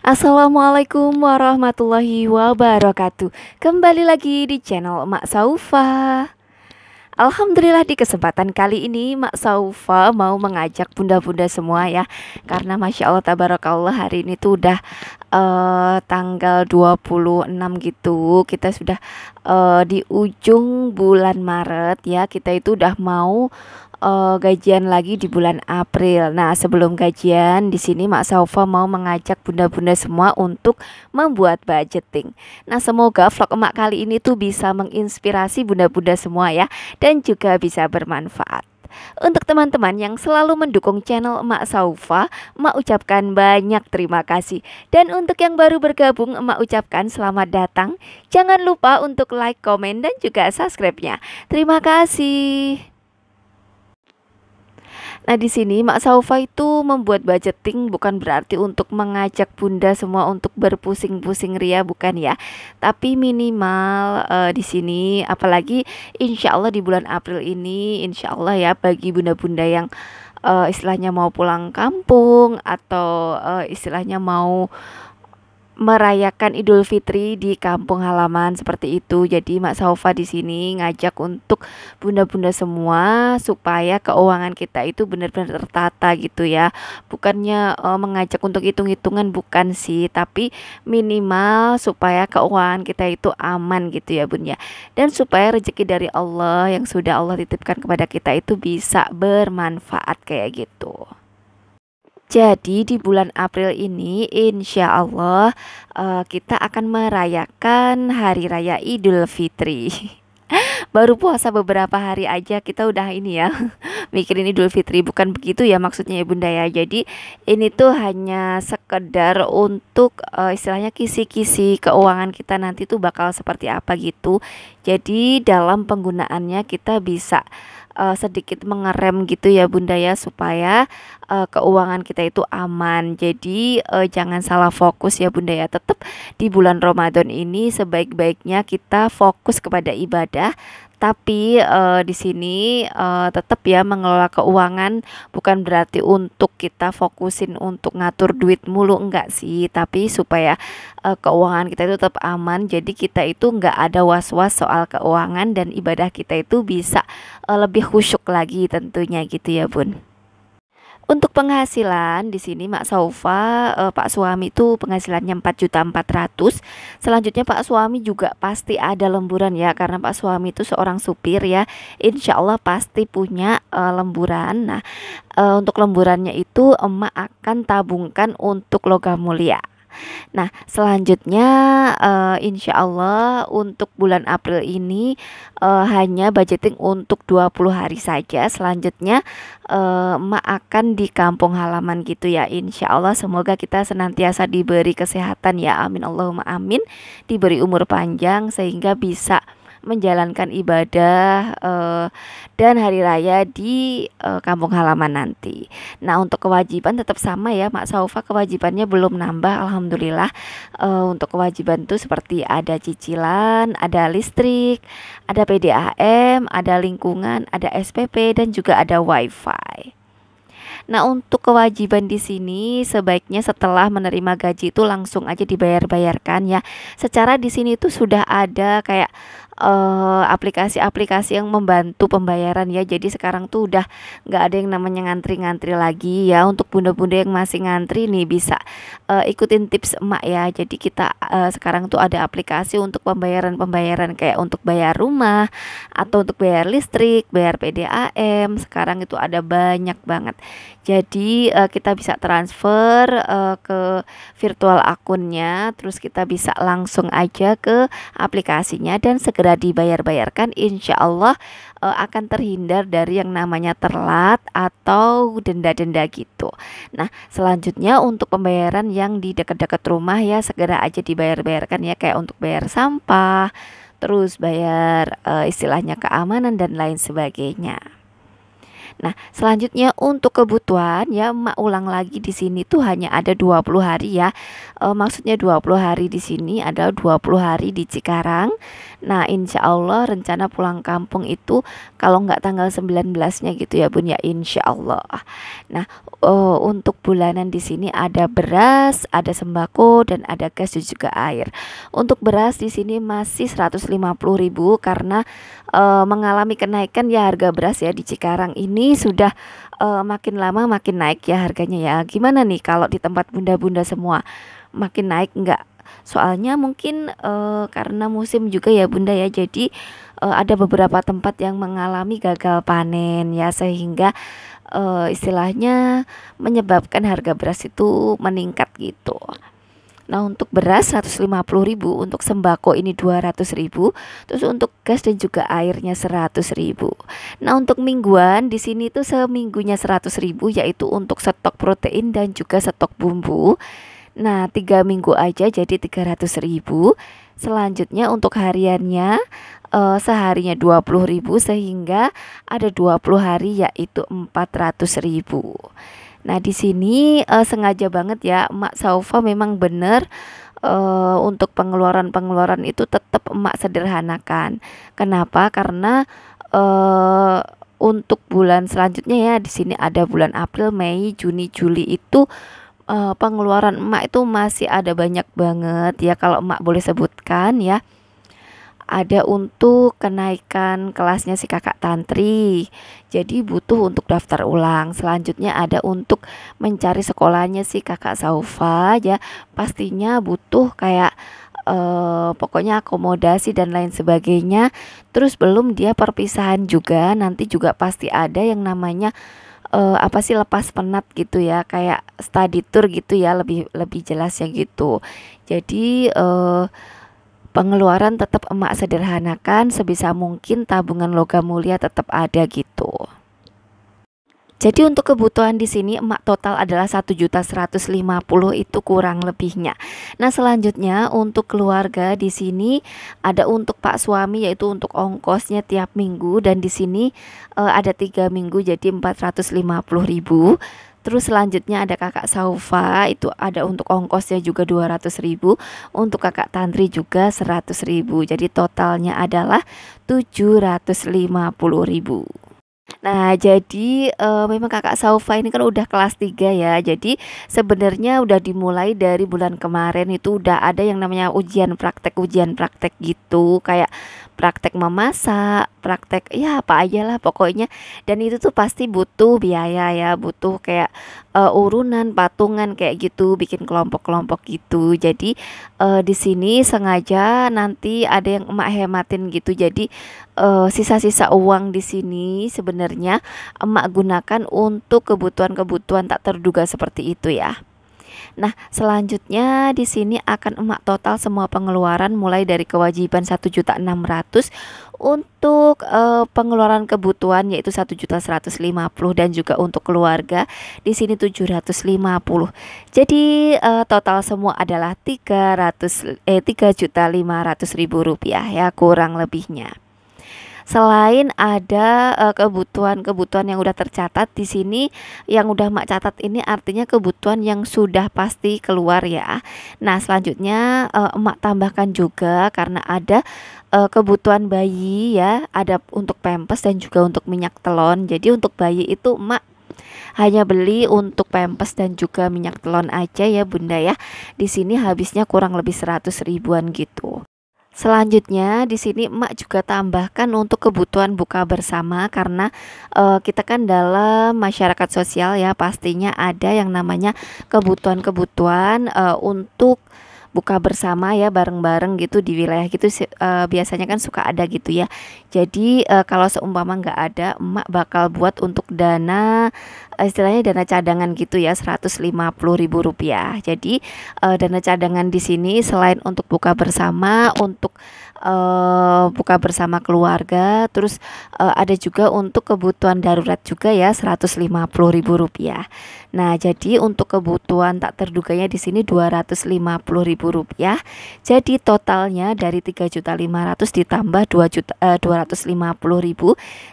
Assalamualaikum warahmatullahi wabarakatuh Kembali lagi di channel Mak Saufa Alhamdulillah di kesempatan kali ini Mak Saufa mau mengajak bunda-bunda semua ya Karena Masya Allah Tabarakallah hari ini tuh udah uh, tanggal 26 gitu Kita sudah uh, di ujung bulan Maret ya Kita itu udah mau uh, gajian lagi di bulan April. Nah, sebelum gajian di sini Mak Saufa mau mengajak bunda-bunda semua untuk membuat budgeting. Nah, semoga vlog emak kali ini tuh bisa menginspirasi bunda-bunda semua ya dan juga bisa bermanfaat. Untuk teman-teman yang selalu mendukung channel Emak Saufa, Emak ucapkan banyak terima kasih. Dan untuk yang baru bergabung, Emak ucapkan selamat datang. Jangan lupa untuk like, komen, dan juga subscribe-nya. Terima kasih. Nah, di sini Mak Saufa itu membuat budgeting bukan berarti untuk mengajak Bunda semua untuk berpusing-pusing ria bukan ya. Tapi minimal uh, di sini apalagi insya Allah di bulan April ini insya Allah ya bagi bunda-bunda yang uh, istilahnya mau pulang kampung atau uh, istilahnya mau merayakan Idul Fitri di kampung halaman seperti itu. Jadi Mak Saufa di sini ngajak untuk bunda-bunda semua supaya keuangan kita itu benar-benar tertata gitu ya. Bukannya uh, mengajak untuk hitung-hitungan bukan sih, tapi minimal supaya keuangan kita itu aman gitu ya, Bun ya. Dan supaya rezeki dari Allah yang sudah Allah titipkan kepada kita itu bisa bermanfaat kayak gitu. Jadi di bulan April ini insya Allah uh, kita akan merayakan Hari Raya Idul Fitri Baru puasa beberapa hari aja kita udah ini ya Mikirin Idul Fitri bukan begitu ya maksudnya ya bunda ya Jadi ini tuh hanya sekedar untuk uh, istilahnya kisi-kisi keuangan kita nanti tuh bakal seperti apa gitu Jadi dalam penggunaannya kita bisa uh, sedikit mengerem gitu ya Bunda ya supaya uh, keuangan kita itu aman. Jadi uh, jangan salah fokus ya Bunda ya. Tetap di bulan Ramadan ini sebaik-baiknya kita fokus kepada ibadah, tapi uh, di sini uh, eh, tetap ya mengelola keuangan bukan berarti untuk kita fokusin untuk ngatur duit mulu enggak sih, tapi supaya uh, keuangan kita itu tetap aman. Jadi kita itu enggak ada was-was soal keuangan dan ibadah kita itu bisa uh, lebih khusyuk lagi tentunya gitu ya, Bun. Untuk penghasilan di sini Mak Saufa eh, Pak suami itu penghasilannya 4 juta 400. Selanjutnya Pak suami juga pasti ada lemburan ya karena Pak suami itu seorang supir ya. Insya Allah pasti punya eh, lemburan. Nah, eh, untuk lemburannya itu emak akan tabungkan untuk logam mulia. Nah, selanjutnya uh, insya Allah untuk bulan April ini uh, hanya budgeting untuk 20 hari saja. Selanjutnya uh, akan di kampung halaman gitu ya. Insya Allah semoga kita senantiasa diberi kesehatan ya. Amin Allahumma amin. Diberi umur panjang sehingga bisa menjalankan ibadah uh, dan hari raya di uh, kampung halaman nanti. Nah, untuk kewajiban tetap sama ya, Mak Saufa kewajibannya belum nambah alhamdulillah. Uh, untuk kewajiban tuh seperti ada cicilan, ada listrik, ada PDAM, ada lingkungan, ada SPP dan juga ada WiFi. Nah, untuk kewajiban di sini sebaiknya setelah menerima gaji itu langsung aja dibayar-bayarkan ya. Secara di sini itu sudah ada kayak aplikasi eh, aplikasi-aplikasi yang membantu pembayaran ya. Jadi sekarang tuh udah nggak ada yang namanya ngantri-ngantri lagi ya. Untuk bunda-bunda yang masih ngantri nih bisa uh, ikutin tips emak ya. Jadi kita uh, sekarang tuh ada aplikasi untuk pembayaran-pembayaran kayak untuk bayar rumah atau untuk bayar listrik, bayar PDAM. Sekarang itu ada banyak banget. Jadi uh, kita bisa transfer uh, ke virtual akunnya, terus kita bisa langsung aja ke aplikasinya dan segera sudah dibayar-bayarkan insya Allah uh, akan terhindar dari yang namanya terlat atau denda-denda gitu. Nah, selanjutnya untuk pembayaran yang di dekat-dekat rumah ya segera aja dibayar-bayarkan ya kayak untuk bayar sampah, terus bayar uh, istilahnya keamanan dan lain sebagainya. Nah, selanjutnya untuk kebutuhan ya mak ulang lagi di sini tuh hanya ada 20 hari ya. E, maksudnya 20 hari di sini adalah 20 hari di Cikarang. Nah, insya Allah rencana pulang kampung itu kalau nggak tanggal 19-nya gitu ya Bun ya insya Allah. Nah, e, untuk bulanan di sini ada beras, ada sembako dan ada gas dan juga air. Untuk beras di sini masih 150.000 karena e, mengalami kenaikan ya harga beras ya di Cikarang ini ini sudah uh, makin lama makin naik ya harganya ya. Gimana nih kalau di tempat bunda-bunda semua makin naik enggak? Soalnya mungkin uh, karena musim juga ya bunda ya, jadi uh, ada beberapa tempat yang mengalami gagal panen ya sehingga uh, istilahnya menyebabkan harga beras itu meningkat gitu. Nah, untuk beras 150 ribu, untuk sembako ini 200 ribu, terus untuk gas dan juga airnya 100 ribu. Nah, untuk mingguan di sini tuh seminggunya 100 ribu, yaitu untuk stok protein dan juga stok bumbu. Nah, tiga minggu aja jadi 300 ribu. Selanjutnya untuk hariannya eh, seharinya ribu sehingga ada 20 hari yaitu 400 ribu. Nah, di sini uh, sengaja banget ya emak Saufa memang benar uh, eh, untuk pengeluaran-pengeluaran itu tetap emak sederhanakan. Kenapa? Karena uh, untuk bulan selanjutnya ya di sini ada bulan April, Mei, Juni, Juli itu uh, pengeluaran emak itu masih ada banyak banget ya kalau emak boleh sebutkan ya ada untuk kenaikan kelasnya si kakak tantri. Jadi butuh untuk daftar ulang. Selanjutnya ada untuk mencari sekolahnya si kakak Saufa ya. Pastinya butuh kayak eh, pokoknya akomodasi dan lain sebagainya. Terus belum dia perpisahan juga. Nanti juga pasti ada yang namanya uh, apa sih lepas penat gitu ya kayak study tour gitu ya lebih lebih jelas ya gitu jadi uh, pengeluaran tetap emak sederhanakan sebisa mungkin tabungan logam mulia tetap ada gitu. Jadi untuk kebutuhan di sini emak total adalah 1.150 itu kurang lebihnya. Nah, selanjutnya untuk keluarga di sini ada untuk Pak suami yaitu untuk ongkosnya tiap minggu dan di sini e, ada tiga minggu jadi ribu Terus selanjutnya ada kakak Saufa itu ada untuk ongkosnya juga 200 ribu Untuk kakak Tantri juga 100 ribu Jadi totalnya adalah 750 ribu Nah, jadi e, memang Kakak Saufa ini kan udah kelas 3 ya. Jadi sebenarnya udah dimulai dari bulan kemarin itu udah ada yang namanya ujian praktek, ujian praktek gitu kayak praktek memasak, praktek ya apa aja lah pokoknya. Dan itu tuh pasti butuh biaya ya, butuh kayak uh, urunan, patungan kayak gitu, bikin kelompok-kelompok gitu. Jadi uh, di sini sengaja nanti ada yang emak hematin gitu. Jadi sisa eh, sisa-sisa uang di sini sebenarnya emak gunakan untuk kebutuhan-kebutuhan tak terduga seperti itu ya. Nah, selanjutnya di sini akan emak total semua pengeluaran mulai dari kewajiban 1.600 untuk e, pengeluaran kebutuhan yaitu 1.150 dan juga untuk keluarga di sini 750. Jadi e, total semua adalah 300 eh 3.500.000 rupiah ya kurang lebihnya. Selain ada eh, kebutuhan-kebutuhan yang udah tercatat di sini, yang udah Mak catat ini artinya kebutuhan yang sudah pasti keluar ya. Nah, selanjutnya eh, emak tambahkan juga karena ada eh, kebutuhan bayi ya, ada untuk pempes dan juga untuk minyak telon. Jadi untuk bayi itu emak hanya beli untuk pempes dan juga minyak telon aja ya Bunda ya. Di sini habisnya kurang lebih 100 ribuan gitu. Selanjutnya di sini emak juga tambahkan untuk kebutuhan buka bersama karena e, kita kan dalam masyarakat sosial ya pastinya ada yang namanya kebutuhan-kebutuhan e, untuk buka bersama ya bareng-bareng gitu di wilayah gitu uh, biasanya kan suka ada gitu ya. Jadi uh, kalau seumpama nggak ada, emak bakal buat untuk dana eh, istilahnya dana cadangan gitu ya ribu rupiah. Jadi uh, dana cadangan di sini selain untuk buka bersama untuk uh, buka bersama keluarga terus uh, ada juga untuk kebutuhan darurat juga ya Rp150.000. Nah, jadi untuk kebutuhan tak terduganya di sini Rp250.000. Jadi totalnya dari 3.500 ditambah 2 juta eh, uh, 250.000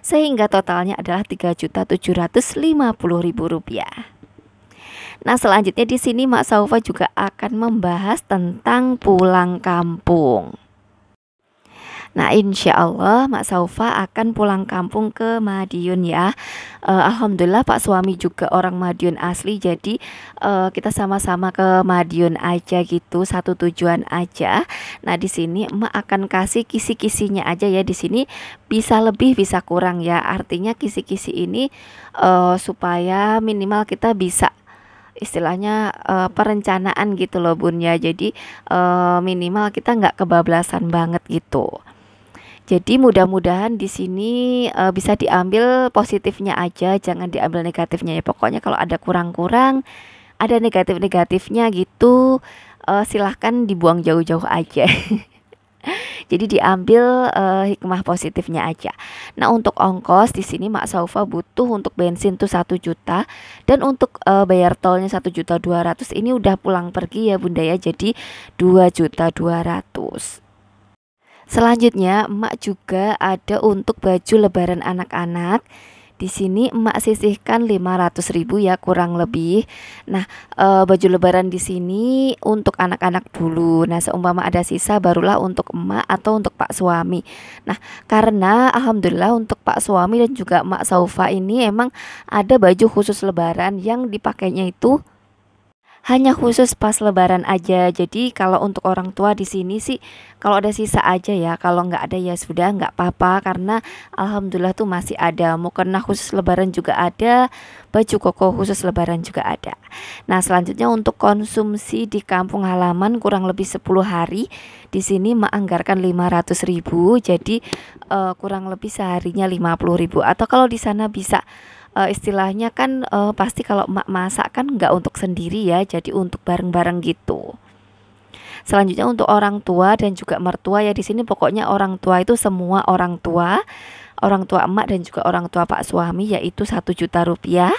sehingga totalnya adalah 3.750.000 rupiah. Nah, selanjutnya di sini Mak Saufa juga akan membahas tentang pulang kampung. Nah, insya Allah Mak Saufa akan pulang kampung ke Madiun ya. Uh, Alhamdulillah Pak suami juga orang Madiun asli, jadi uh, kita sama-sama ke Madiun aja gitu, satu tujuan aja. Nah, di sini Mak akan kasih kisi-kisinya aja ya. Di sini bisa lebih, bisa kurang ya. Artinya kisi-kisi ini uh, supaya minimal kita bisa istilahnya uh, perencanaan gitu loh bun ya jadi uh, minimal kita nggak kebablasan banget gitu jadi mudah-mudahan di sini uh, bisa diambil positifnya aja, jangan diambil negatifnya ya. Pokoknya kalau ada kurang-kurang, ada negatif-negatifnya gitu, uh, silahkan dibuang jauh-jauh aja. Jadi diambil uh, hikmah positifnya aja. Nah, untuk ongkos di sini Mak Saufa butuh untuk bensin tuh satu juta dan untuk uh, bayar tolnya satu juta dua ratus. ini udah pulang pergi ya Bunda ya. Jadi dua juta dua ratus. Selanjutnya, emak juga ada untuk baju lebaran anak-anak. Di sini emak sisihkan ribu ya kurang lebih. Nah, e, baju lebaran di sini untuk anak-anak dulu. Nah, seumpama ada sisa barulah untuk emak atau untuk Pak suami. Nah, karena alhamdulillah untuk Pak suami dan juga emak Saufa ini emang ada baju khusus lebaran yang dipakainya itu hanya khusus pas lebaran aja. Jadi kalau untuk orang tua di sini sih kalau ada sisa aja ya. Kalau nggak ada ya sudah nggak apa-apa karena alhamdulillah tuh masih ada. Mau kena khusus lebaran juga ada, baju koko khusus lebaran juga ada. Nah, selanjutnya untuk konsumsi di kampung halaman kurang lebih 10 hari. Di sini menganggarkan ribu. Jadi uh, kurang lebih seharinya ribu. atau kalau di sana bisa uh, istilahnya kan uh, pasti kalau emak masak kan nggak untuk sendiri ya, jadi untuk bareng-bareng gitu. Selanjutnya untuk orang tua dan juga mertua ya di sini pokoknya orang tua itu semua orang tua orang tua emak dan juga orang tua pak suami yaitu satu juta rupiah.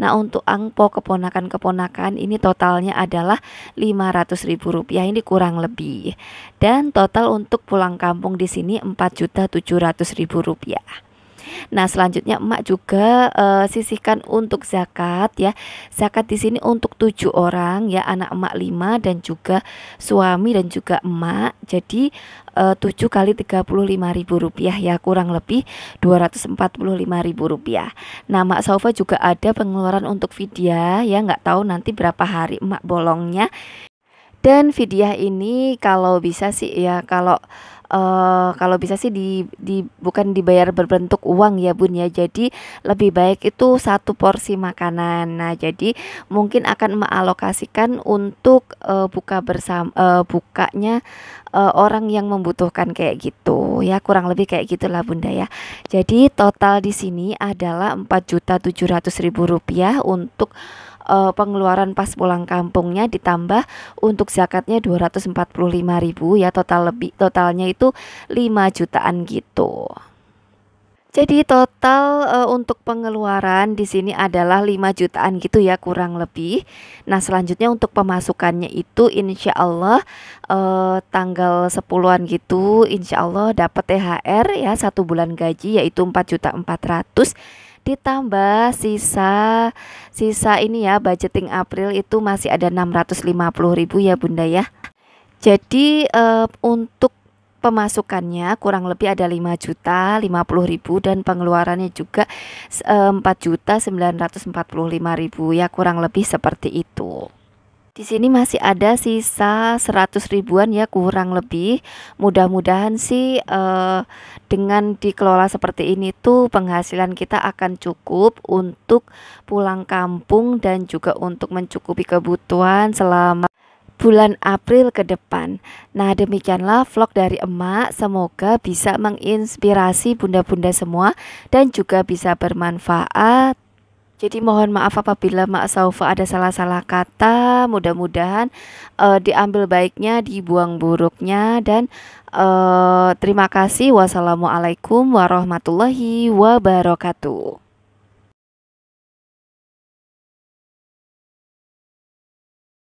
Nah untuk angpo keponakan keponakan ini totalnya adalah lima ratus ribu rupiah ini kurang lebih dan total untuk pulang kampung di sini empat juta tujuh ratus ribu rupiah. Nah, selanjutnya emak juga uh, sisihkan untuk zakat ya. Zakat di sini untuk tujuh orang ya, anak emak lima dan juga suami dan juga emak. Jadi eh, uh, 7 kali lima ribu rupiah ya kurang lebih lima ribu rupiah nah Mak Saufa juga ada pengeluaran untuk vidya ya nggak tahu nanti berapa hari emak bolongnya dan vidya ini kalau bisa sih ya kalau uh, kalau bisa sih di, di bukan dibayar berbentuk uang ya bun ya jadi lebih baik itu satu porsi makanan nah jadi mungkin akan mengalokasikan untuk uh, buka bersama uh, eh, bukanya uh, orang yang membutuhkan kayak gitu ya kurang lebih kayak gitulah bunda ya jadi total di sini adalah empat juta tujuh ratus ribu rupiah untuk uh, pengeluaran pas pulang kampungnya ditambah untuk zakatnya ribu ya total lebih totalnya itu 5 jutaan gitu. Jadi total e, untuk pengeluaran di sini adalah 5 jutaan gitu ya kurang lebih. Nah, selanjutnya untuk pemasukannya itu insyaallah Allah eh, tanggal 10-an gitu insyaallah dapat THR ya satu bulan gaji yaitu 4 juta 400 ditambah sisa sisa ini ya budgeting April itu masih ada ribu ya Bunda ya. Jadi eh, untuk pemasukannya kurang lebih ada 5 juta 50 ribu dan pengeluarannya juga 4 eh, juta 945 ribu ya kurang lebih seperti itu. Di sini masih ada sisa 100 ribuan ya kurang lebih. Mudah-mudahan sih eh, dengan dikelola seperti ini tuh penghasilan kita akan cukup untuk pulang kampung dan juga untuk mencukupi kebutuhan selama bulan April ke depan. Nah, demikianlah vlog dari emak. Semoga bisa menginspirasi bunda-bunda semua dan juga bisa bermanfaat jadi mohon maaf apabila Mak Saufa ada salah-salah kata. Mudah-mudahan uh, diambil baiknya, dibuang buruknya dan uh, terima kasih. Wassalamualaikum warahmatullahi wabarakatuh.